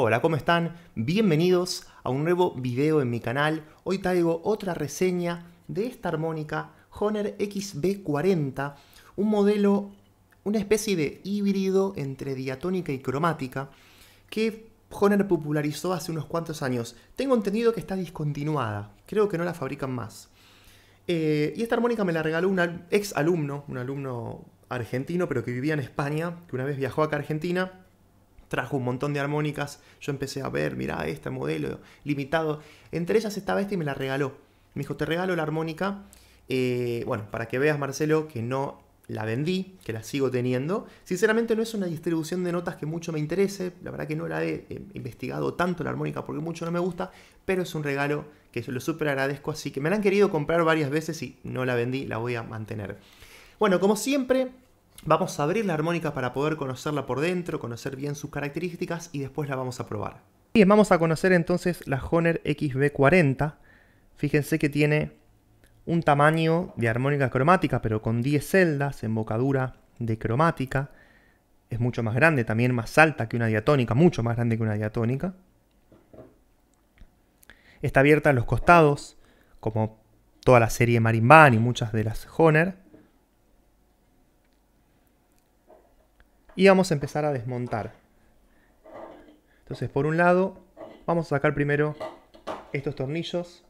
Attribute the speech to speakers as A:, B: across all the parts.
A: Hola, ¿cómo están? Bienvenidos a un nuevo video en mi canal. Hoy traigo otra reseña de esta armónica Honer XB40, un modelo, una especie de híbrido entre diatónica y cromática que Honer popularizó hace unos cuantos años. Tengo entendido que está discontinuada, creo que no la fabrican más. Eh, y esta armónica me la regaló un ex alumno, un alumno argentino, pero que vivía en España, que una vez viajó acá a Argentina trajo un montón de armónicas, yo empecé a ver, mirá, este modelo limitado. Entre ellas estaba este y me la regaló. Me dijo, te regalo la armónica, eh, bueno, para que veas, Marcelo, que no la vendí, que la sigo teniendo. Sinceramente no es una distribución de notas que mucho me interese, la verdad que no la he eh, investigado tanto la armónica porque mucho no me gusta, pero es un regalo que yo lo súper agradezco, así que me la han querido comprar varias veces y no la vendí, la voy a mantener. Bueno, como siempre, Vamos a abrir la armónica para poder conocerla por dentro, conocer bien sus características y después la vamos a probar. Bien, vamos a conocer entonces la Honer XB40. Fíjense que tiene un tamaño de armónica cromática, pero con 10 celdas, embocadura de cromática. Es mucho más grande, también más alta que una diatónica, mucho más grande que una diatónica. Está abierta a los costados, como toda la serie Marimbán y muchas de las Honer. y vamos a empezar a desmontar. Entonces, por un lado, vamos a sacar primero estos tornillos,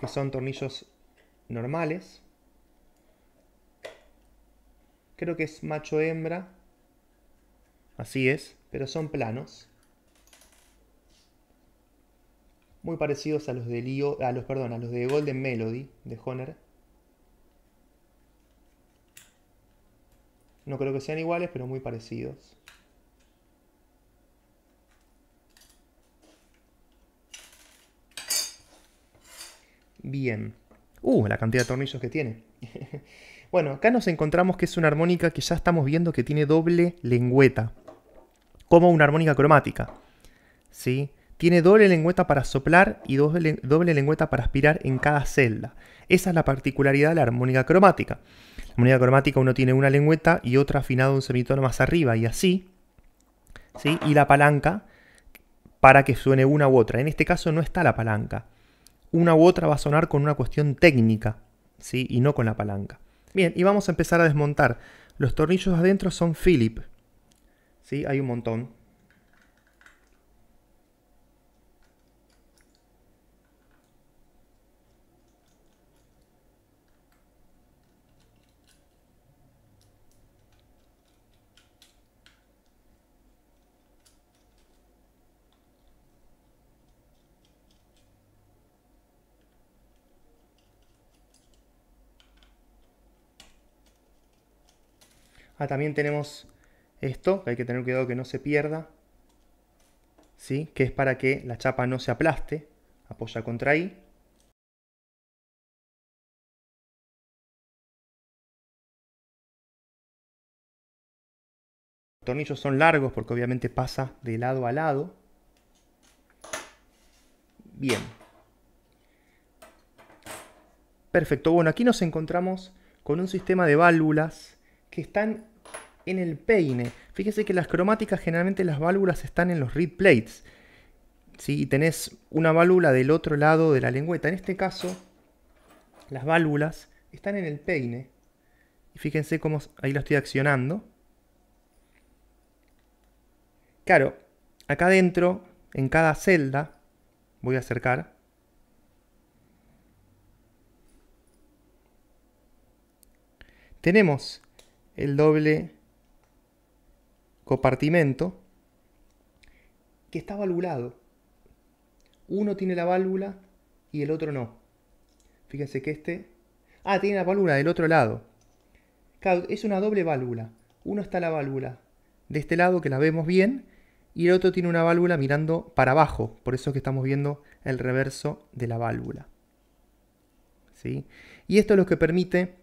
A: que son tornillos normales. Creo que es macho-hembra. Así es, pero son planos. Muy parecidos a los de a los, perdón, los de Golden Melody de Honor. No creo que sean iguales, pero muy parecidos. Bien. Uh, la cantidad de tornillos que tiene. bueno, acá nos encontramos que es una armónica que ya estamos viendo que tiene doble lengüeta. Como una armónica cromática. ¿Sí? Tiene doble lengüeta para soplar y doble, lengüeta para aspirar en cada celda. Esa es la particularidad de la armónica cromática. La armónica cromática uno tiene una lengüeta y otra afinada un semitono más arriba y así. ¿sí? Y la palanca para que suene una u otra. En este caso no está la palanca. Una u otra va a sonar con una cuestión técnica ¿sí? y no con la palanca. Bien, y vamos a empezar a desmontar. Los tornillos adentro son Philip. ¿sí? Hay un montón. Ah, también tenemos esto, que hay que tener cuidado que no se pierda. ¿Sí? Que es para que la chapa no se aplaste. Apoya contra ahí. Los tornillos son largos porque obviamente pasa de lado a lado. Bien. Perfecto. Bueno, aquí nos encontramos con un sistema de válvulas que están en el peine. Fíjense que las cromáticas generalmente las válvulas están en los reed plates. Si Y tenés una válvula del otro lado de la lengüeta. En este caso, las válvulas están en el peine. Y fíjense cómo ahí lo estoy accionando. Claro, acá adentro, en cada celda, voy a acercar. Tenemos el doble compartimento que está valvulado. Uno tiene la válvula y el otro no. Fíjense que este... Ah, tiene la válvula del otro lado. es una doble válvula. Uno está la válvula de este lado que la vemos bien y el otro tiene una válvula mirando para abajo. Por eso es que estamos viendo el reverso de la válvula. ¿Sí? Y esto es lo que permite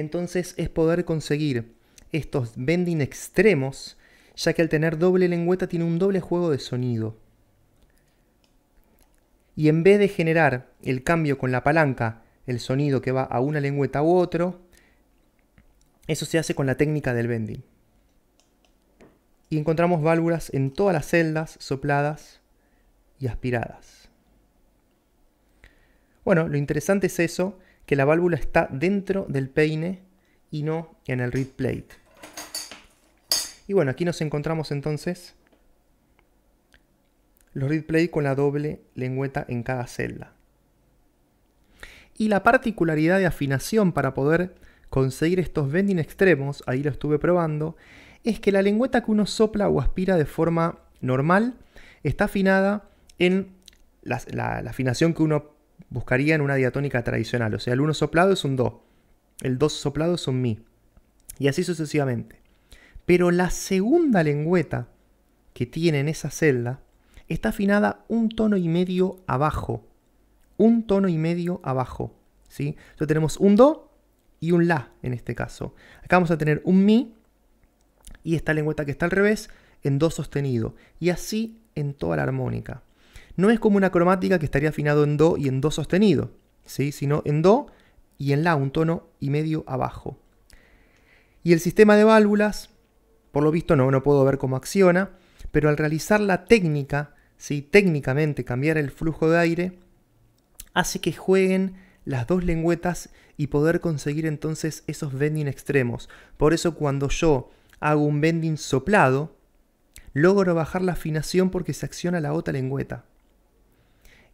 A: entonces es poder conseguir estos bending extremos, ya que al tener doble lengüeta tiene un doble juego de sonido. Y en vez de generar el cambio con la palanca, el sonido que va a una lengüeta u otro, eso se hace con la técnica del bending. Y encontramos válvulas en todas las celdas sopladas y aspiradas. Bueno, lo interesante es eso, que la válvula está dentro del peine y no en el reed plate. Y bueno, aquí nos encontramos entonces los reed plate con la doble lengüeta en cada celda. Y la particularidad de afinación para poder conseguir estos bending extremos, ahí lo estuve probando, es que la lengüeta que uno sopla o aspira de forma normal está afinada en la, la afinación que uno buscarían una diatónica tradicional. O sea, el 1 soplado es un do, el 2 soplado es un mi, y así sucesivamente. Pero la segunda lengüeta que tiene en esa celda está afinada un tono y medio abajo. Un tono y medio abajo. ¿sí? Entonces tenemos un do y un la en este caso. Acá vamos a tener un mi y esta lengüeta que está al revés en do sostenido. Y así en toda la armónica no es como una cromática que estaría afinado en do y en do sostenido, ¿sí? sino en do y en la, un tono y medio abajo. Y el sistema de válvulas, por lo visto no, no puedo ver cómo acciona, pero al realizar la técnica, ¿sí? técnicamente cambiar el flujo de aire, hace que jueguen las dos lengüetas y poder conseguir entonces esos bending extremos. Por eso cuando yo hago un bending soplado, logro bajar la afinación porque se acciona la otra lengüeta.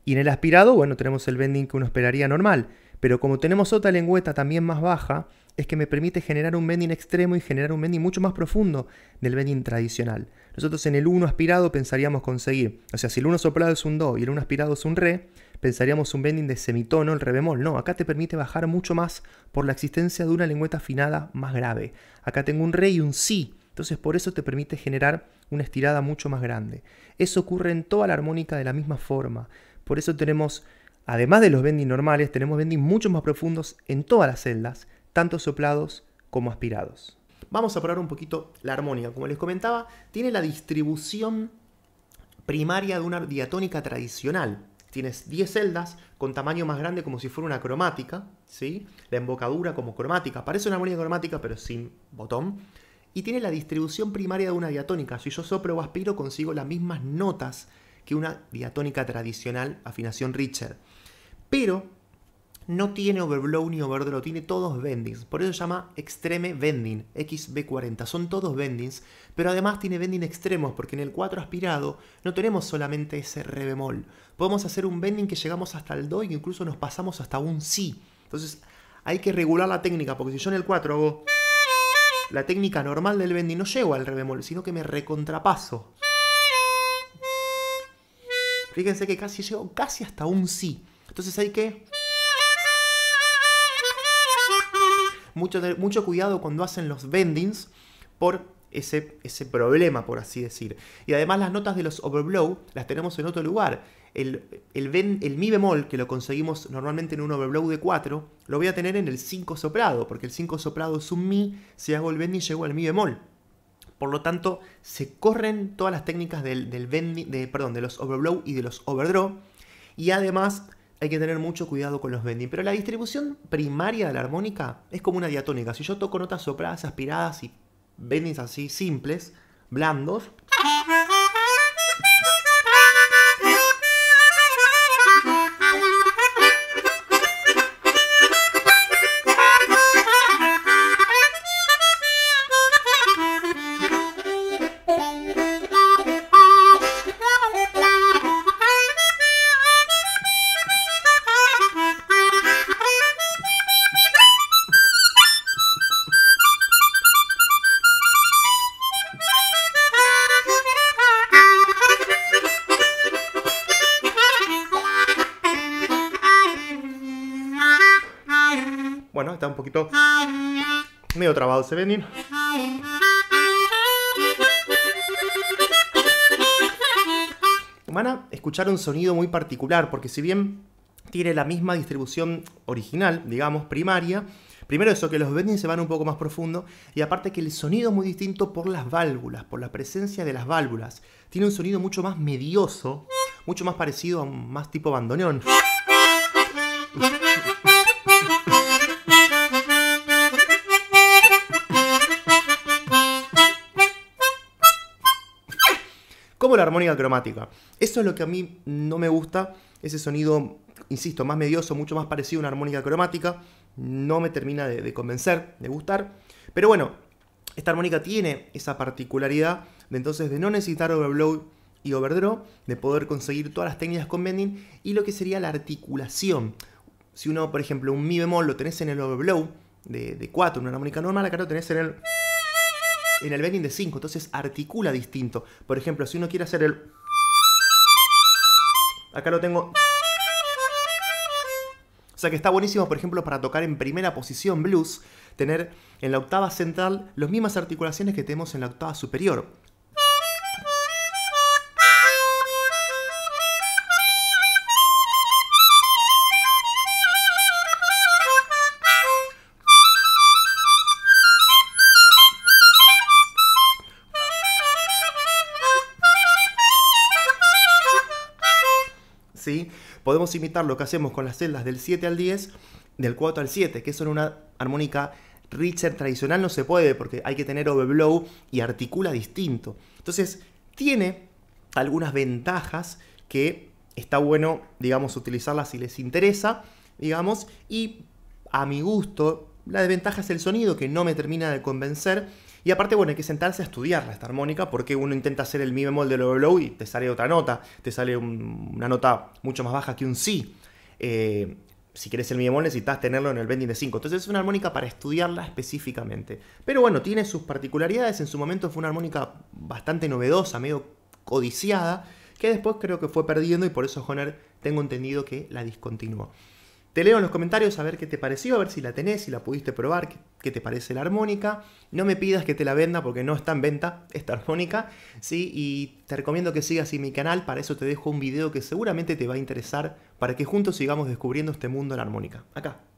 A: Y en el aspirado, bueno, tenemos el bending que uno esperaría normal. Pero como tenemos otra lengüeta también más baja, es que me permite generar un bending extremo y generar un bending mucho más profundo del bending tradicional. Nosotros en el 1 aspirado pensaríamos conseguir, o sea, si el 1 soplado es un Do y el 1 aspirado es un Re, pensaríamos un bending de semitono, el Re bemol. No, acá te permite bajar mucho más por la existencia de una lengüeta afinada más grave. Acá tengo un Re y un Si. Entonces por eso te permite generar una estirada mucho más grande. Eso ocurre en toda la armónica de la misma forma. Por eso tenemos, además de los bending normales, tenemos bending mucho más profundos en todas las celdas, tanto soplados como aspirados. Vamos a probar un poquito la armónica. Como les comentaba, tiene la distribución primaria de una diatónica tradicional. Tienes 10 celdas con tamaño más grande como si fuera una cromática, ¿sí? La embocadura como cromática. Parece una armonía cromática, pero sin botón. Y tiene la distribución primaria de una diatónica. Si yo soplo o aspiro, consigo las mismas notas que una diatónica tradicional, afinación Richard, Pero no tiene overblow ni overdraw, tiene todos bendings. Por eso se llama Extreme Bending, XB40. Son todos bendings, pero además tiene bending extremos, porque en el 4 aspirado no tenemos solamente ese re bemol. Podemos hacer un bending que llegamos hasta el do y que incluso nos pasamos hasta un si. Entonces hay que regular la técnica, porque si yo en el 4 hago la técnica normal del bending, no llego al re bemol, sino que me recontrapaso. Fíjense que casi llegó casi hasta un sí. Entonces hay que... Mucho, mucho cuidado cuando hacen los bendings por ese, ese problema, por así decir. Y además las notas de los overblow las tenemos en otro lugar. El, el, el, mi bemol, que lo conseguimos normalmente en un overblow de 4, lo voy a tener en el 5 soprado, porque el 5 soprado es un mi, si hago el bending llego al mi bemol. Por lo tanto, se corren todas las técnicas del, del de, perdón, de los overblow y de los overdraw. Y además hay que tener mucho cuidado con los bending. Pero la distribución primaria de la armónica es como una diatónica. Si yo toco notas sopradas, aspiradas y bendings así simples, blandos, bueno, está un poquito medio trabado ese bending. Van a escuchar un sonido muy particular, porque si bien tiene la misma distribución original, digamos, primaria, primero eso, que los bendings se van un poco más profundo, y aparte que el sonido es muy distinto por las válvulas, por la presencia de las válvulas. Tiene un sonido mucho más medioso, mucho más parecido a un más tipo bandoneón. la armónica cromática. Eso es lo que a mí no me gusta, ese sonido, insisto, más medioso, mucho más parecido a una armónica cromática, no me termina de, convencer, de gustar. Pero bueno, esta armónica tiene esa particularidad de entonces de no necesitar overblow y overdraw, de poder conseguir todas las técnicas con bending y lo que sería la articulación. Si uno, por ejemplo, un mi bemol lo tenés en el overblow de, de en una armónica normal, acá lo tenés en el en el bending de 5, entonces articula distinto. Por ejemplo, si uno quiere hacer el... Acá lo tengo... O sea que está buenísimo, por ejemplo, para tocar en primera posición blues, tener en la octava central las mismas articulaciones que tenemos en la octava superior. podemos imitar lo que hacemos con las celdas del 7 al 10, del 4 al 7, que son una armónica Richard tradicional no se puede porque hay que tener overblow y articula distinto. Entonces, tiene algunas ventajas que está bueno, digamos, utilizarlas si les interesa, digamos, y a mi gusto, la desventaja es el sonido que no me termina de convencer y aparte, bueno, hay que sentarse a estudiar esta armónica porque uno intenta hacer el mi bemol de overblow y te sale otra nota, te sale una nota mucho más baja que un si. Eh, si quieres el mi bemol necesitas tenerlo en el bending de 5. Entonces es una armónica para estudiarla específicamente. Pero bueno, tiene sus particularidades. En su momento fue una armónica bastante novedosa, medio codiciada, que después creo que fue perdiendo y por eso Honer tengo entendido que la discontinuó. Te leo en los comentarios a ver qué te pareció, a ver si la tenés, si la pudiste probar, qué, te parece la armónica. No me pidas que te la venda porque no está en venta esta armónica, ¿sí? Y te recomiendo que sigas en mi canal, para eso te dejo un video que seguramente te va a interesar para que juntos sigamos descubriendo este mundo de la armónica.
B: Acá,